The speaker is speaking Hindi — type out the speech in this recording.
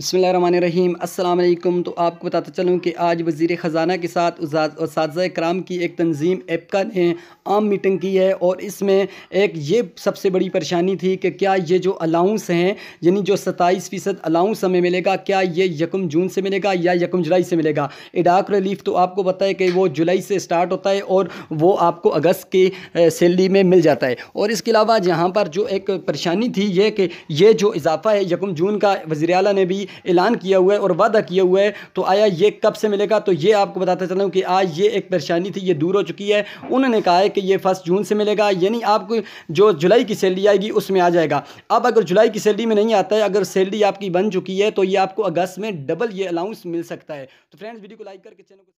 बसमीम अल्लाम तो आपको बताता चलूँ कि आज वज़ी ख़जाना के साथ उस कराम की एक तंजीम एपका ने आम मीटिंग की है और इसमें एक ये सबसे बड़ी परेशानी थी कि क्या ये जो अलाउंस हैं यानी जो सत्ताईस फ़ीसद अलाउंस हमें मिलेगा क्या ये यकम जून से मिलेगा या यकम जुलाई से मिलेगा इडाक रिलीफ तो आपको पता है कि वो जुलाई से स्टार्ट होता है और वो आपको अगस्त के सैलरी में मिल जाता है और इसके अलावा यहाँ पर जो एक परेशानी थी ये कि ये जो इजाफ़ा है यकम जून का वज़ी अला ने भी ऐलान किया हुआ है और वादा किया हुआ है तो आया ये कब से मिलेगा तो ये आपको बताता चला हूँ कि आज ये एक परेशानी थी ये दूर हो चुकी है उन्होंने कहा है कि ये फर्स्ट जून से मिलेगा यानी आपको जो जुलाई की सैलरी आएगी उसमें आ जाएगा अब अगर जुलाई की सैलरी में नहीं आता है अगर सैलरी आपकी बन चुकी है तो ये आपको अगस्त में डबल ये अलाउंस मिल सकता है तो फ्रेंड्स वीडियो को लाइक करके चैनल को